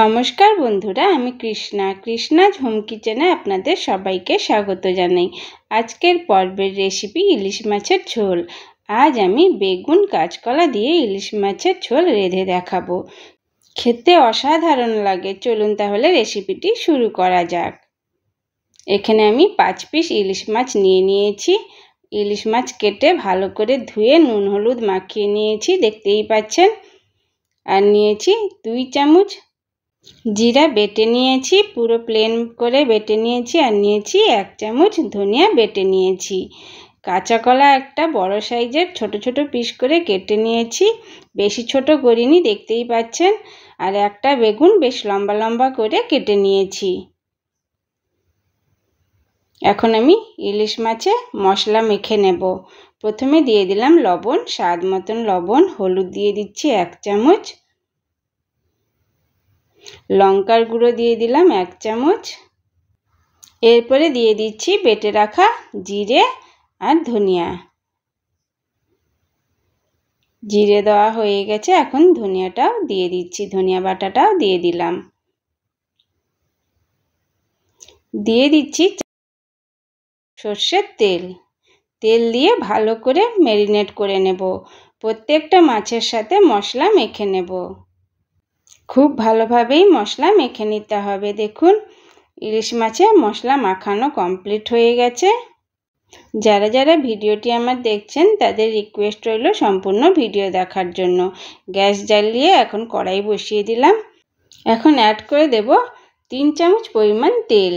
নমস্কার বন্ধুরা আমি কৃষ্ণা কৃষ্ণাজ হোম কিচেনে আপনাদের সবাইকে স্বাগত জানাই আজকের পর্বের রেসিপি ইলিশ মাছের ঝোল আজ আমি বেগুন কাঁচকলা দিয়ে ইলিশ মাছের ঝোল রেঁধে দেখাবো খেতে অসাধারণ লাগে চলুন তাহলে রেসিপিটি শুরু করা যাক এখানে আমি পাঁচ পিস ইলিশ মাছ নিয়ে নিয়েছি ইলিশ মাছ কেটে ভালো করে ধুয়ে নুন হলুদ মাখিয়ে নিয়েছি দেখতেই পাচ্ছেন আর নিয়েছি দুই চামচ জিরা বেটে নিয়েছি পুরো প্লেন করে বেটে নিয়েছি আর নিয়েছি এক চামচ ধনিয়া বেটে নিয়েছি কাঁচা কলা একটা বড় সাইজের ছোট ছোট পিস করে কেটে নিয়েছি বেশি ছোট করিনি দেখতেই পাচ্ছেন আর একটা বেগুন বেশ লম্বা লম্বা করে কেটে নিয়েছি এখন আমি ইলিশ মাছে মশলা মেখে নেব প্রথমে দিয়ে দিলাম লবণ স্বাদ মতন লবণ হলুদ দিয়ে দিচ্ছি এক চামচ লঙ্কার গুঁড়ো দিয়ে দিলাম এক চামচ এরপরে দিয়ে দিচ্ছি বেটে রাখা জিরে আর ধনিয়া জিরে দেওয়া হয়ে গেছে এখন ধনিয়াটাও দিয়ে দিচ্ছি ধনিয়া বাটাটাও দিয়ে দিলাম দিয়ে দিচ্ছি সর্ষের তেল তেল দিয়ে ভালো করে ম্যারিনেট করে নেব প্রত্যেকটা মাছের সাথে মশলা মেখে নেব খুব ভালোভাবেই মশলা মেখে নিতে হবে দেখুন ইলিশ মাছে মশলা মাখানো কমপ্লিট হয়ে গেছে যারা যারা ভিডিওটি আমার দেখছেন তাদের রিকোয়েস্ট রইল সম্পূর্ণ ভিডিও দেখার জন্য গ্যাস জ্বালিয়ে এখন কড়াই বসিয়ে দিলাম এখন অ্যাড করে দেব তিন চামচ পরিমাণ তেল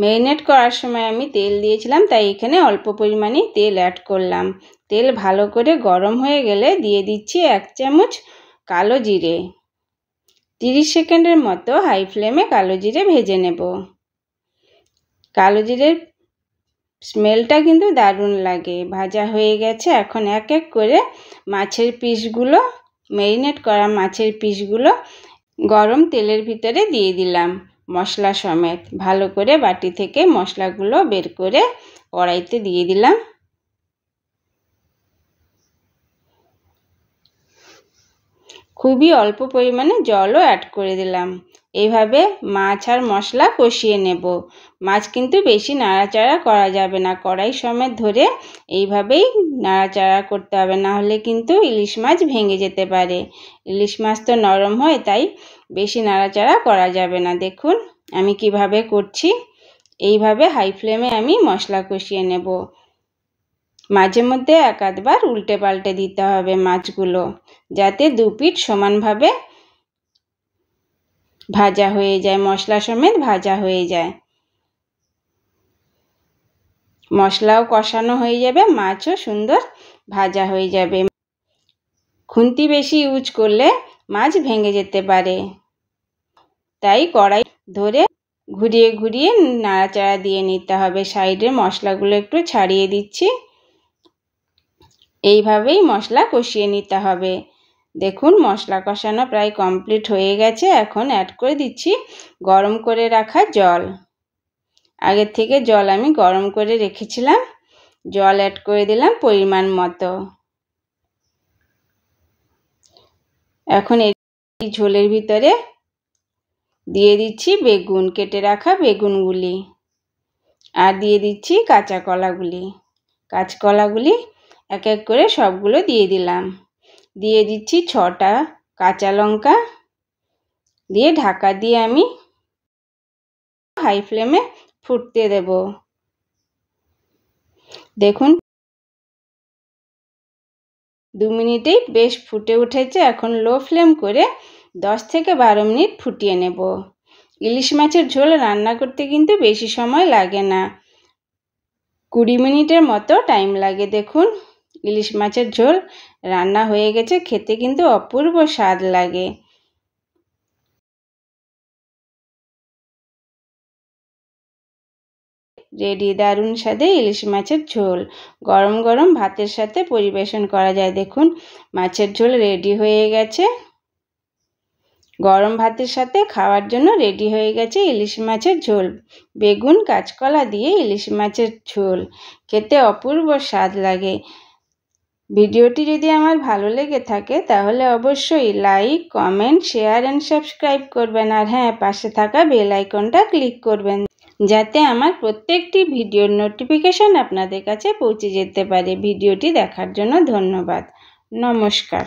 ম্যারিনেট করার সময় আমি তেল দিয়েছিলাম তাই এখানে অল্প পরিমাণে তেল অ্যাড করলাম তেল ভালো করে গরম হয়ে গেলে দিয়ে দিচ্ছি এক চামচ কালো জিরে তিরিশ সেকেন্ডের মতো হাই ফ্লেমে কালো জিরে ভেজে নেব কালো জিরের স্মেলটা কিন্তু দারুণ লাগে ভাজা হয়ে গেছে এখন এক এক করে মাছের পিসগুলো মেরিনেট করা মাছের পিসগুলো গরম তেলের ভিতরে দিয়ে দিলাম মশলা সমেত ভালো করে বাটি থেকে মশলাগুলো বের করে কড়াইতে দিয়ে দিলাম খুবই অল্প পরিমাণে জলও অ্যাড করে দিলাম এইভাবে মাছ আর মশলা কষিয়ে নেব মাছ কিন্তু বেশি নাড়াচাড়া করা যাবে না কড়াই সমেত ধরে এইভাবেই নাড়াচাড়া করতে হবে না হলে কিন্তু ইলিশ মাছ ভেঙে যেতে পারে ইলিশ মাছ তো নরম হয় তাই বেশি নাড়াচাড়া করা যাবে না দেখুন আমি কিভাবে করছি এইভাবে হাই ফ্লেমে আমি মশলা কষিয়ে নেব মাঝে মধ্যে এক আধবার উল্টে পাল্টে দিতে হবে মাছগুলো যাতে দু পিঠ সমানভাবে ভাজা হয়ে যায় মশলা সমেত ভাজা হয়ে যায় মশলাও কষানো হয়ে যাবে মাছও সুন্দর ভাজা হয়ে যাবে খুন্তি বেশি ইউজ করলে মাছ ভেঙে যেতে পারে তাই কড়াই ধরে ঘুরিয়ে ঘুরিয়ে নাড়াচাড়া দিয়ে নিতে হবে সাইডে মশলাগুলো একটু ছাড়িয়ে দিচ্ছি এইভাবেই মশলা কষিয়ে নিতে হবে দেখুন মশলা কষানো প্রায় কমপ্লিট হয়ে গেছে এখন অ্যাড করে দিচ্ছি গরম করে রাখা জল আগের থেকে জল আমি গরম করে রেখেছিলাম জল অ্যাড করে দিলাম পরিমাণ মতো এখন এই ঝোলের ভিতরে দিয়ে দিচ্ছি বেগুন কেটে রাখা বেগুনগুলি আর দিয়ে দিচ্ছি কাঁচা কলাগুলি কাঁচকলাগুলি এক এক করে সবগুলো দিয়ে দিলাম দিয়ে দিচ্ছি ছটা কাঁচা লঙ্কা দিয়ে ঢাকা দিয়ে আমি হাই ফ্লেমে ফুটতে দেব দেখুন দু মিনিটেই বেশ ফুটে উঠেছে এখন লো ফ্লেম করে দশ থেকে বারো মিনিট ফুটিয়ে নেব ইলিশ মাছের ঝোল রান্না করতে কিন্তু বেশি সময় লাগে না কুড়ি মিনিটের মতো টাইম লাগে দেখুন ইলিশ মাছের ঝোল রান্না হয়ে গেছে খেতে কিন্তু অপূর্ব স্বাদ লাগে রেডি দারুণ স্বাদে ইলিশ মাছের ঝোল গরম গরম ভাতের সাথে পরিবেশন করা যায় দেখুন মাছের ঝোল রেডি হয়ে গেছে গরম ভাতের সাথে খাওয়ার জন্য রেডি হয়ে গেছে ইলিশ মাছের ঝোল বেগুন কাঁচকলা দিয়ে ইলিশ মাছের ঝোল খেতে অপূর্ব স্বাদ লাগে ভিডিওটি যদি আমার ভালো লেগে থাকে তাহলে অবশ্যই like comment share and subscribe করবেন আর হ্যাঁ পাশে থাকা বেল আইকনটা ক্লিক করবেন যাতে আমার প্রত্যেকটি ভিডিওর নোটিফিকেশন আপনাদের কাছে পৌঁছে যেতে পারে ভিডিওটি দেখার জন্য ধন্যবাদ নমস্কার